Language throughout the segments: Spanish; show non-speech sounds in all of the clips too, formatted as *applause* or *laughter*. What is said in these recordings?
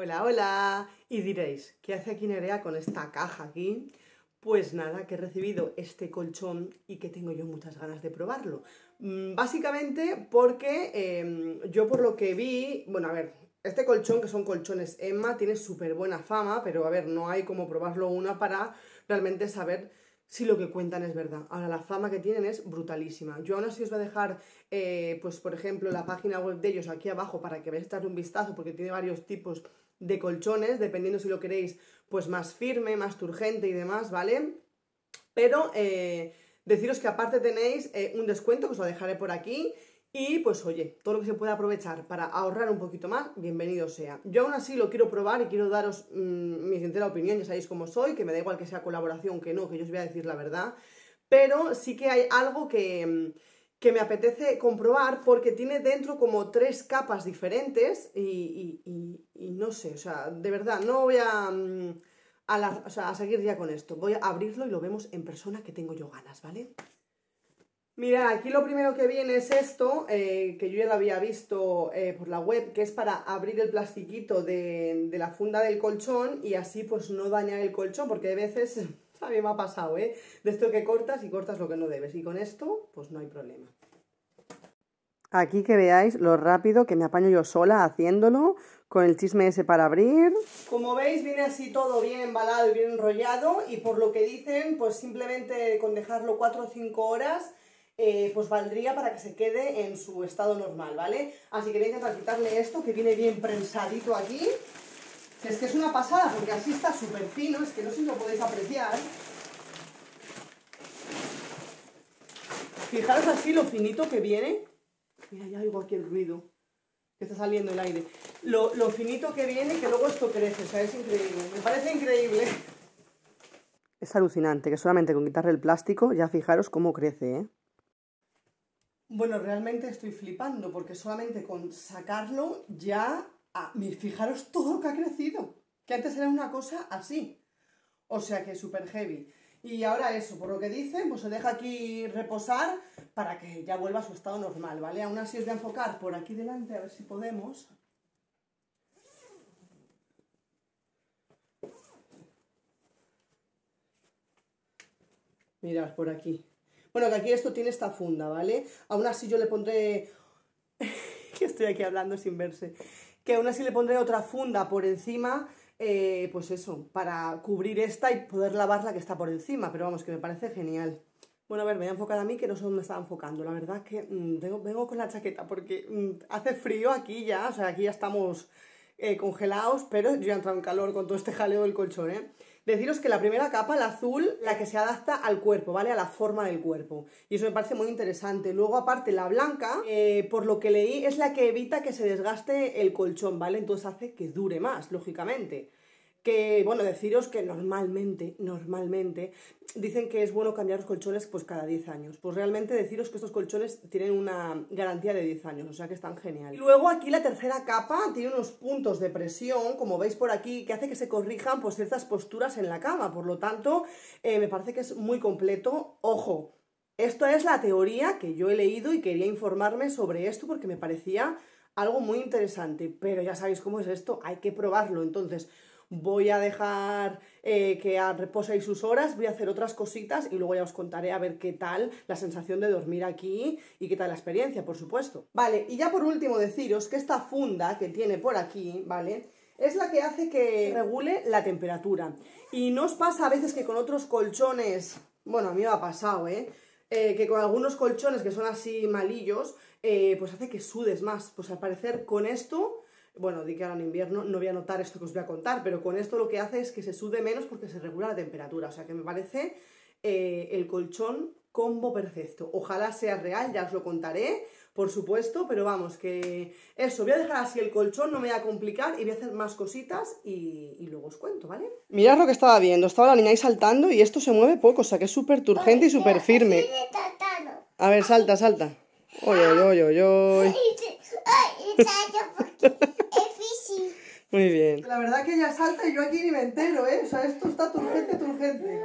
Hola, hola. Y diréis, ¿qué hace aquí Nerea con esta caja aquí? Pues nada, que he recibido este colchón y que tengo yo muchas ganas de probarlo. Mm, básicamente porque em, yo por lo que vi, bueno, a ver, este colchón, que son colchones Emma, tiene súper buena fama, pero a ver, no hay como probarlo una para realmente saber si lo que cuentan es verdad. Ahora, la fama que tienen es brutalísima. Yo aún así os voy a dejar, eh, pues por ejemplo, la página web de ellos aquí abajo para que veáis dar un vistazo porque tiene varios tipos de colchones, dependiendo si lo queréis, pues más firme, más turgente y demás, ¿vale? Pero eh, deciros que aparte tenéis eh, un descuento que os lo dejaré por aquí y pues oye, todo lo que se pueda aprovechar para ahorrar un poquito más, bienvenido sea. Yo aún así lo quiero probar y quiero daros mm, mi sincera opinión, ya sabéis cómo soy, que me da igual que sea colaboración que no, que yo os voy a decir la verdad, pero sí que hay algo que, mm, me apetece comprobar porque tiene dentro como tres capas diferentes y, no sé, o sea, de verdad, no voy a... Mm, a seguir ya con esto. Voy a abrirlo y lo vemos en persona que tengo yo ganas, ¿vale? Mira, aquí lo primero que viene es esto, eh, que yo ya lo había visto eh, por la web, que es para abrir el plastiquito de, la funda del colchón y así pues no dañar el colchón, porque a veces, *laughs* a mí me ha pasado, ¿eh? De esto que cortas y cortas lo que no debes. Y con esto, pues no hay problema. Aquí que veáis lo rápido que me apaño yo sola haciéndolo, con el chisme ese para abrir. Como veis viene así todo bien embalado y bien enrollado y por lo que dicen, pues simplemente con dejarlo 4 o 5 horas eh, pues valdría para que se quede en su estado normal, ¿vale? Así que voy a intentar quitarle esto que viene bien prensadito aquí. Es que es una pasada porque así está súper fino, es que no sé si lo podéis apreciar. Fijaros así lo finito que viene. Mira, ya oigo aquí el ruido que está saliendo el aire. Lo, lo finito que viene que luego esto crece, o sea, es increíble. Me parece increíble. Es alucinante que solamente con quitarle el plástico ya fijaros cómo crece, ¿eh? Bueno, realmente estoy flipando porque solamente con sacarlo ya... Ah, fijaros todo lo que ha crecido, que antes era una cosa así. O sea que súper heavy. Y ahora eso, por lo que dice, pues se deja aquí reposar para que ya vuelva a su estado normal, ¿vale? Aún así es de enfocar por aquí delante, a ver si podemos. Mirad, por aquí. Bueno, que aquí esto tiene esta funda, ¿vale? Aún así yo le pondré... *laughs* que estoy aquí hablando sin verse. Que aún así le pondré otra funda por encima, eh, pues eso, para cubrir esta y poder lavar la que está por encima. Pero vamos, que me parece genial. Bueno, a ver, me voy a enfocar a mí, que no sé dónde me estaba enfocando. La verdad que mm, vengo, con la chaqueta porque mm, hace frío aquí ya, o sea, aquí ya estamos eh, congelados, pero yo he entrado en calor con todo este jaleo del colchón, ¿eh? Deciros que la primera capa, la azul, la que se adapta al cuerpo, ¿vale? A la forma del cuerpo. Y eso me parece muy interesante. Luego, aparte, la blanca, eh, por lo que leí, es la que evita que se desgaste el colchón, ¿vale? Entonces hace que dure más, lógicamente que bueno, deciros que normalmente, normalmente, dicen que es bueno cambiar los colchones pues cada 10 años. Pues realmente deciros que estos colchones tienen una garantía de 10 años, o sea que están geniales. luego aquí la tercera capa tiene unos puntos de presión, como veis por aquí, que hace que se corrijan pues ciertas posturas en la cama, por lo tanto eh, me parece que es muy completo. Ojo, esto es la teoría que yo he leído y quería informarme sobre esto porque me parecía algo muy interesante, pero ya sabéis cómo es esto, hay que probarlo, entonces voy a dejar eh, que reposéis sus horas, voy a hacer otras cositas y luego ya os contaré a ver qué tal la sensación de dormir aquí y qué tal la experiencia, por supuesto. Vale, y ya por último deciros que esta funda que tiene por aquí, ¿vale? es la que hace que regule la temperatura. Y no os pasa a veces que con otros colchones, bueno, a mí me ha pasado, ¿eh? eh que con algunos colchones que son así malillos, eh, pues hace que sudes más. Pues al parecer con esto bueno, di que ahora en invierno no voy a notar esto que os voy a contar, pero con esto lo que hace es que se sube menos porque se regula la temperatura. O sea que me parece eh, el colchón combo perfecto. Ojalá sea real, ya os lo contaré, por supuesto, pero vamos, que eso, voy a dejar así el colchón, no me voy a complicar y voy a hacer más cositas y, luego os cuento, ¿vale? Mirad lo que estaba viendo, estaba la niña ahí saltando y esto se mueve poco, o sea que es súper turgente y súper firme. A ver, salta, salta. Oye, oye, oye, oye. Muy bien. La verdad que ella salta y yo aquí ni me entero, ¿eh? O sea, esto está turgente, turgente.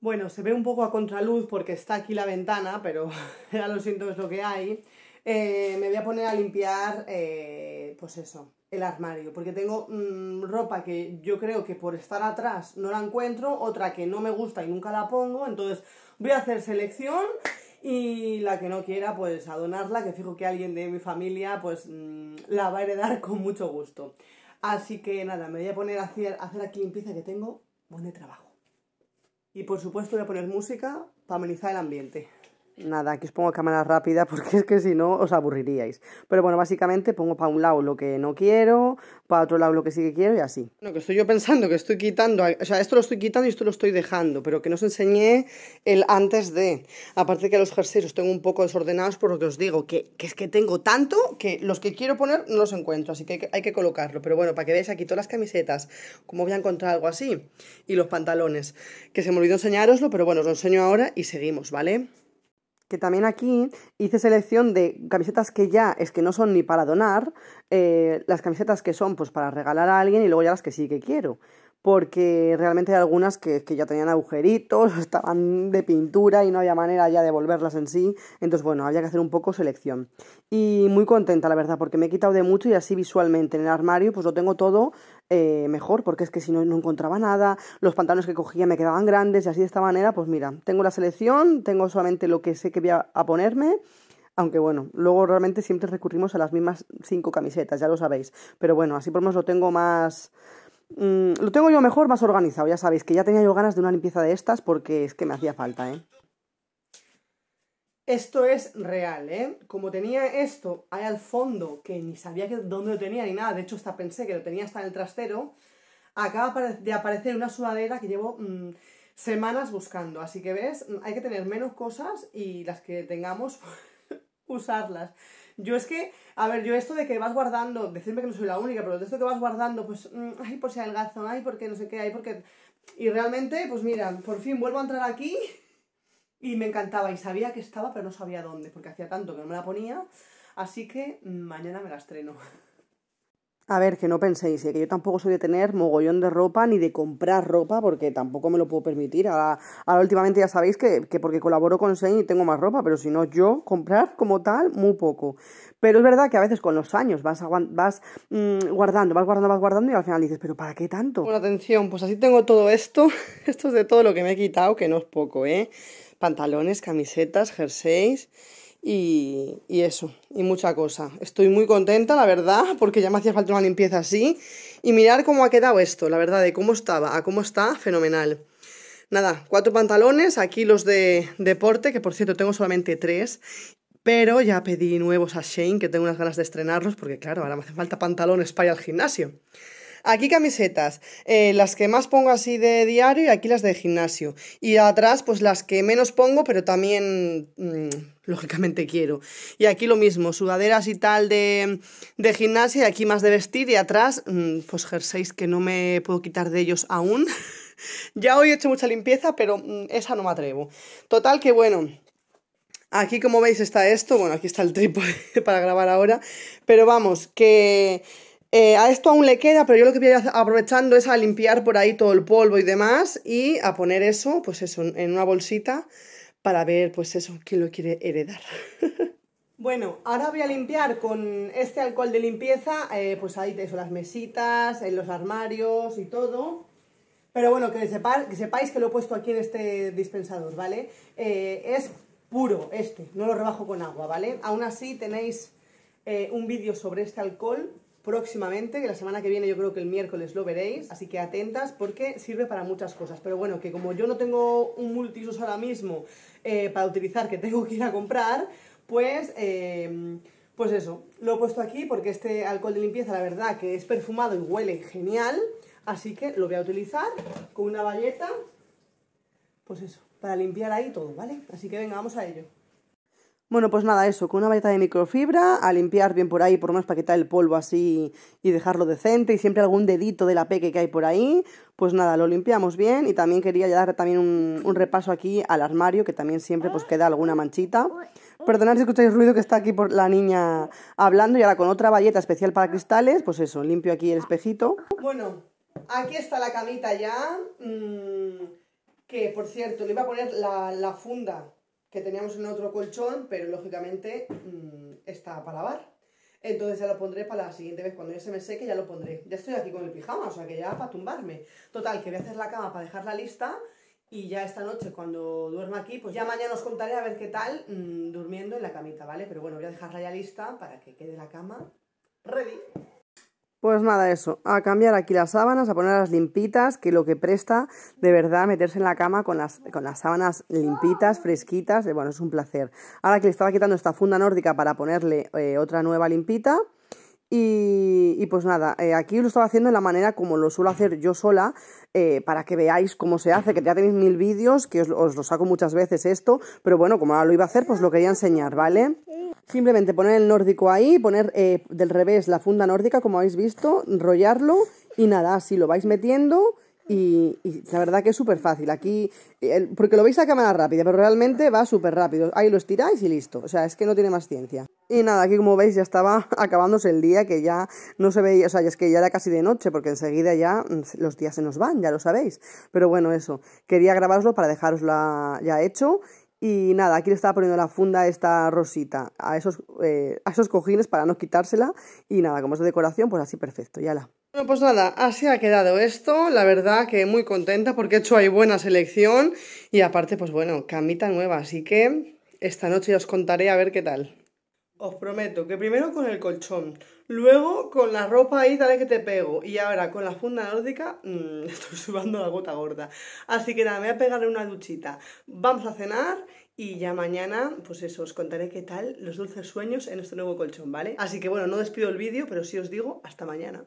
Bueno, se ve un poco a contraluz porque está aquí la ventana, pero *laughs* ya lo siento, es lo que hay. Eh, me voy a poner a limpiar, eh, pues eso, el armario, porque tengo mm, ropa que yo creo que por estar atrás no la encuentro, otra que no me gusta y nunca la pongo, entonces voy a hacer selección y la que no quiera, pues a donarla, que fijo que alguien de mi familia, pues mm, la va a heredar *laughs* con mucho gusto. Así que nada, me voy a poner a hacer, a hacer aquí limpieza que tengo buen de trabajo. Y por supuesto voy a poner música para amenizar el ambiente nada, aquí os pongo cámara rápida *laughs* porque es que si no os aburriríais. Pero bueno, básicamente pongo para un lado lo que no quiero, para otro lado lo que sí que quiero y así. Bueno, que estoy yo pensando que estoy quitando, o sea, esto lo estoy quitando y esto lo estoy dejando, pero que no os enseñé el antes de. Aparte que los ejercicios tengo un poco desordenados por lo que os digo, que, es que tengo tanto que los que quiero poner no los encuentro, así que hay, que hay que colocarlo. Pero bueno, para que veáis aquí todas las camisetas, como voy a encontrar algo así, y los pantalones, que se me olvidó enseñároslo, pero bueno, os lo enseño ahora y seguimos, ¿vale? que también aquí hice selección de camisetas que ya es que no son ni para donar, eh, las camisetas que son pues para regalar a alguien y luego ya las que sí que quiero. Porque realmente hay algunas que, que ya tenían agujeritos, *laughs* estaban de pintura y no había manera ya de volverlas en sí. Entonces, bueno, había que hacer un poco selección. Y muy contenta, la verdad, porque me he quitado de mucho y así visualmente en el armario pues lo tengo todo eh, mejor, porque es que si no, no encontraba nada, los pantalones que cogía me quedaban grandes y así de esta manera, pues mira, tengo la selección, tengo solamente lo que sé que voy a, ponerme. Aunque bueno, luego realmente siempre recurrimos a las mismas cinco camisetas, ya lo sabéis. Pero bueno, así por lo menos lo tengo más, mm, lo tengo yo mejor, más organizado, ya sabéis, que ya tenía yo ganas de una limpieza de estas porque es que me hacía falta, ¿eh? Esto es real, ¿eh? Como tenía esto ahí al fondo, que ni sabía que, dónde lo tenía ni nada, de hecho hasta pensé que lo tenía hasta en el trastero, acaba de aparecer una sudadera que llevo mm, semanas buscando. Así que ves, hay que tener menos cosas y las que tengamos, *laughs* usarlas. Yo es que, a ver, yo esto de que vas guardando, decirme que no soy la única, pero esto que vas guardando, pues, mm, ay, por si adelgazo, ay, porque no sé qué, ay, porque... Y realmente, pues mira, por fin vuelvo a entrar aquí y me encantaba y sabía que estaba, pero no sabía dónde, porque hacía tanto que no me la ponía. Así que mañana me la estreno. *laughs* A ver, que no penséis, eh, que yo tampoco soy de tener mogollón de ropa ni de comprar ropa porque tampoco me lo puedo permitir. Ahora, últimamente ya sabéis que, porque colaboro con Sein y tengo más ropa, pero si no yo comprar como tal, muy poco. Pero es verdad que a veces con los años vas, vas mm, guardando, vas guardando, vas guardando y al final dices, pero ¿para qué tanto? Bueno, atención, pues así tengo todo esto. *laughs* Esto es de todo lo que me he quitado, que no es poco, ¿eh? pantalones, camisetas, jerseys y, y, eso, y mucha cosa. Estoy muy contenta, la verdad, *laughs* porque ya me hacía falta una limpieza así. Y mirar cómo ha quedado esto, la verdad, de cómo estaba a cómo está, fenomenal. Nada, cuatro pantalones, aquí los de deporte, que por cierto tengo solamente tres, pero ya pedí nuevos a Shane, que tengo unas ganas de estrenarlos, porque claro, ahora me hace falta pantalones para ir al gimnasio. Aquí camisetas, eh, las que más pongo así de diario y aquí las de gimnasio. Y atrás, pues las que menos pongo, pero también, mm, lógicamente quiero. Y aquí lo mismo, sudaderas y tal de, de gimnasia, y aquí más de vestir. Y atrás, mm, pues jerseys que no me puedo quitar de ellos aún. *laughs* ya hoy he hecho mucha limpieza, pero mm, esa no me atrevo. Total que bueno. Aquí como veis está esto, bueno, aquí está el trípode *laughs* para grabar ahora, pero vamos, que eh, a esto aún le queda, pero yo lo que voy a ir aprovechando es a limpiar por ahí todo el polvo y demás y a poner eso, pues eso, en una bolsita para ver, pues eso, quién lo quiere heredar. *laughs* bueno, ahora voy a limpiar con este alcohol de limpieza, eh, pues ahí tenéis las mesitas, en los armarios y todo. Pero bueno, que, sepáis que lo he puesto aquí en este dispensador, ¿vale? Eh, es puro este, no lo rebajo con agua, ¿vale? Aún así tenéis un vídeo sobre este alcohol próximamente, que la semana que viene yo creo que el miércoles lo veréis, así que atentas porque sirve para muchas cosas. Pero bueno, que como yo no tengo un multisus ahora mismo eh, para utilizar que tengo que ir a comprar, pues... Eh, pues eso, lo he puesto aquí porque este alcohol de limpieza, la verdad, que es perfumado y huele genial. Así que lo voy a utilizar con una bayeta, pues eso, para limpiar ahí todo, ¿vale? Así que venga, vamos a ello. Bueno, pues nada, eso, con una valleta de microfibra, a limpiar bien por ahí, por más menos para quitar el polvo así y dejarlo decente, y siempre algún dedito de la peque que hay por ahí, pues nada, lo limpiamos bien, y también quería dar también un, repaso aquí al armario, que también siempre pues queda alguna manchita. Perdonad si escucháis ruido que está aquí por la niña hablando, y ahora con otra valleta especial para cristales, pues eso, limpio aquí el espejito. Bueno, aquí está la camita ya, mm, que por cierto, le iba a poner la funda que teníamos en otro colchón, pero lógicamente mm, está para lavar. Entonces ya lo pondré para la siguiente vez, cuando ya se me seque ya lo pondré. Ya estoy aquí con el pijama, o sea que ya para tumbarme. Total, que voy a hacer la cama para dejarla lista y ya esta noche cuando duerma aquí, pues ya mañana os contaré a ver qué tal mm, durmiendo en la camita, ¿vale? Pero bueno, voy a dejarla ya lista para que quede la cama ready. Pues nada, eso, a cambiar aquí las sábanas, a ponerlas limpitas, que lo que presta de verdad meterse en la cama con las, sábanas limpitas, fresquitas, bueno, es un placer. Ahora que le estaba quitando esta funda nórdica para ponerle eh, otra nueva limpita, y, pues nada, eh, aquí lo estaba haciendo de la manera como lo suelo hacer yo sola, eh, para que veáis cómo se hace, que ya tenéis mil vídeos, que os, lo saco muchas veces esto, pero bueno, como ahora lo iba a hacer, pues lo quería enseñar, ¿vale? Simplemente poner el nórdico ahí, poner eh, del revés la funda nórdica, como habéis visto, rollarlo y nada, así lo vais metiendo. Y, la verdad que es súper fácil. Aquí, porque lo veis a cámara rápida, pero realmente va súper rápido. Ahí lo estiráis y listo. O sea, es que no tiene más ciencia. Y nada, aquí como veis ya estaba *laughs* acabándose el día, que ya no se veía, o sea, es que ya era casi de noche, porque enseguida ya mm, los días se nos van, ya lo sabéis. Pero bueno, eso, quería grabarlo para dejaroslo ya hecho y nada, aquí le estaba poniendo la funda a esta rosita a esos, eh, a esos cojines para no quitársela. Y nada, como es de decoración, pues así perfecto, ya la. Bueno, pues nada, así ha quedado esto. La verdad que muy contenta porque he hecho ahí buena selección. Y aparte, pues bueno, camita nueva. Así que esta noche ya os contaré a ver qué tal. Os prometo que primero con el colchón, luego con la ropa ahí dale que te pego y ahora con la funda nórdica mm, *laughs* estoy subando la gota gorda. Así que nada, me voy a pegar una duchita. Vamos a cenar y ya mañana, pues eso, os contaré qué tal los dulces sueños en este nuevo colchón, ¿vale? Así que bueno, no despido el vídeo, pero sí os digo hasta mañana.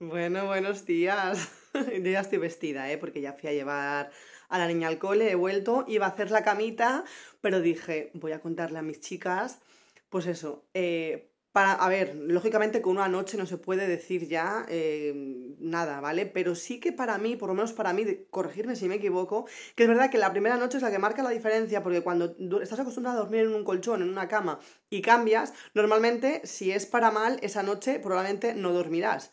Bueno, buenos días. *laughs* Yo ya estoy vestida, ¿eh? porque ya fui a llevar a la niña al cole, he vuelto, iba a hacer la camita, pero dije, voy a contarle a mis chicas, pues eso, eh, para, a ver, lógicamente con una noche no se puede decir ya eh, nada, ¿vale? Pero sí que para mí, por lo menos para mí, corregirme si me equivoco, que es verdad que la primera noche es la que marca la diferencia, porque cuando estás acostumbrado a dormir en un colchón, en una cama, y cambias, normalmente si es para mal, esa noche probablemente no dormirás.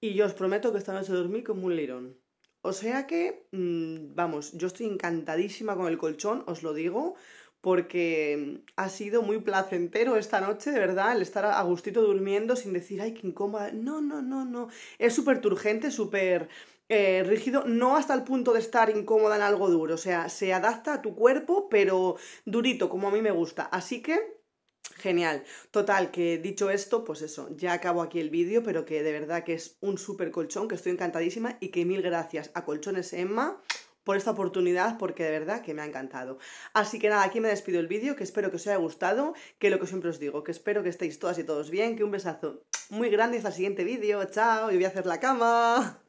Y yo os prometo que esta noche dormí como un lirón. O sea que, mm, vamos, yo estoy encantadísima con el colchón, os lo digo, porque mm, ha sido muy placentero esta noche, de verdad, el estar a gustito durmiendo sin decir, ay, qué incómoda. No, no, no, no. Es súper turgente, súper eh, rígido, no hasta el punto de estar incómoda en algo duro. O sea, se adapta a tu cuerpo, pero durito, como a mí me gusta. Así que Genial. Total, que dicho esto, pues eso, ya acabo aquí el vídeo, pero que de verdad que es un súper colchón, que estoy encantadísima y que mil gracias a Colchones Emma por esta oportunidad porque de verdad que me ha encantado. Así que nada, aquí me despido el vídeo, que espero que os haya gustado, que lo que siempre os digo, que espero que estéis todas y todos bien, que un besazo muy grande hasta el siguiente vídeo, chao, y voy a hacer la cama.